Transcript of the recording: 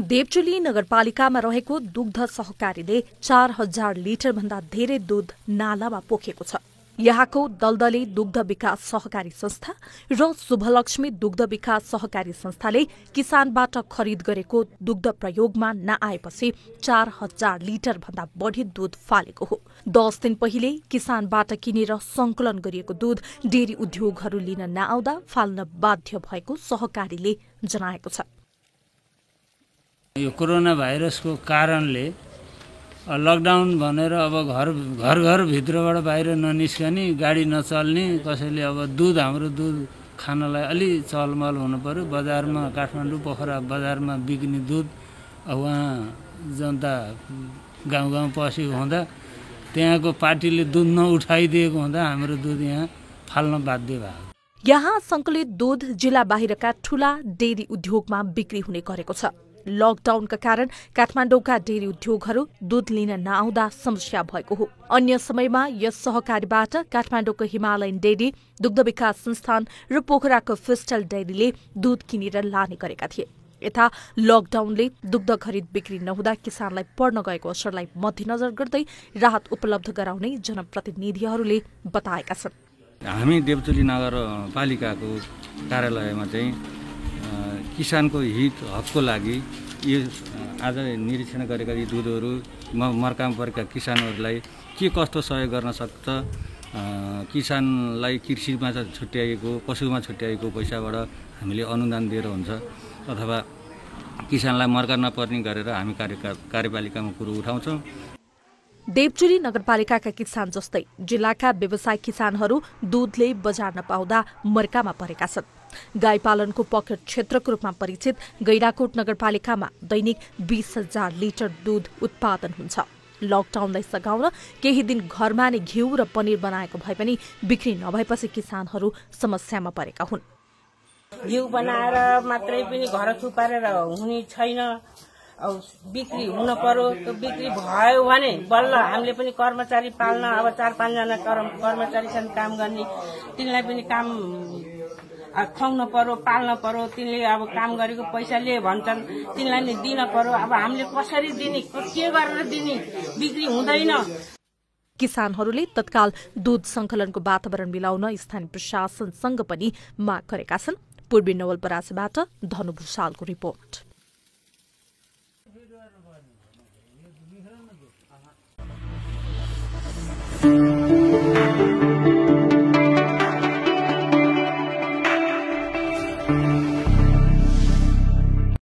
देवचुली नगरपालिकामा रहेको दुग्ध सहकारीले चार हजार लिटरभन्दा धेरै दुध नालामा पोखेको छ यहाँको दलदले दुग्ध विकास सहकारी संस्था र शुभलक्ष्मी दुग्ध विकास सहकारी संस्थाले किसानबाट खरिद गरेको दुग्ध प्रयोगमा नआएपछि चार हजार लिटरभन्दा बढी दूध फालेको हो दस दिन पहिले किसानबाट किनेर संकलन गरिएको दूध डेरी उद्योगहरू लिन नआउँदा फाल्न बाध्य भएको सहकारीले जनाएको छ यो कोरोना भाइरसको कारणले लकडाउन भनेर अब घर घर घरभित्रबाट बाहिर ननिस्कने गाडी नचल्ने कसैले अब दुध हाम्रो दुध खानलाई अलि चलमल हुनु पऱ्यो बजारमा काठमाडौँ पोखरा बजारमा बिक्ने दुध उहाँ जनता गाउँ गाउँ पसेको हुँदा त्यहाँको पार्टीले दुध नउठाइदिएको हुँदा हाम्रो दुध यहाँ फाल्न बाध्य भएको यहाँ सङ्कलित दुध जिल्ला बाहिरका ठुला डेरी उद्योगमा बिक्री हुने गरेको छ लकडाउनका कारण काठमाडौँका डेरी उद्योगहरू दुध लिन नआउँदा समस्या भएको हो अन्य समयमा यस सहकारीबाट काठमाडौँको हिमालयन डेरी दुग्ध विकास संस्थान र पोखराको फिस्टल डेरीले दुध किनेर लाने गरेका थिए यता लकडाउनले दुग्ध खरिद बिक्री नहुँदा किसानलाई पर्न गएको असरलाई मध्यनजर गर्दै राहत उपलब्ध गराउने जनप्रतिनिधिहरूले बताएका छन् हामी देवचुली नगरपालिकाको कार्यालयमा चाहिँ किसानको हित हकको लागि यो आज निरीक्षण गरेका यी दुधहरू म मर्काम परेका किसानहरूलाई के कस्तो सहयोग गर्न सक्छ किसानलाई कृषिमा छुट्याइएको पशुमा छुट्याइएको पैसाबाट हामीले अनुदान दिएर हुन्छ अथवा किसानलाई मर्का नपर्ने गरेर हामी कार्य कार्यपालिकामा कुरो उठाउँछौँ देवचुरी नगरपालिकाका किसान जस्तै जिल्लाका व्यवसाय किसानहरू दुधले बजार नपाउँदा मर्कामा परेका छन् गाई पालनको पकेट क्षेत्रको रूपमा परिचित गैराकोट नगरपालिकामा दैनिक बिस हजार लिटर दुध उत्पादन हुन्छ लकडाउनलाई सघाउन केही दिन घरमा नै घिउ र पनिर बनाएको भए पनि बिक्री नभएपछि किसानहरू समस्यामा परेका हुन् घिउ बनाएर मात्रै पनि घर थुपारेर हुने छैन अब बिक्री हुन पर्यो त्यो बिक्री भयो भने बल्ल हामीले पनि कर्मचारी पाल्न अब चार पाँचजना कर्मचारी छन् काम गर्ने तिनलाई पनि काम खुवाउन पर्यो पाल्न पर्यो तिनले अब काम गरेको पैसाले भन्छन् तिनलाई नै दिन पर्यो अब हामीले कसरी दिने के गरेर दिने बिक्री हुँदैन किसानहरूले तत्काल दूध संकलनको वातावरण मिलाउन स्थानीय प्रशासनसँग पनि माग गरेका छन् पूर्वी नवलपरासीबाट धनु भूषालको रिपोर्ट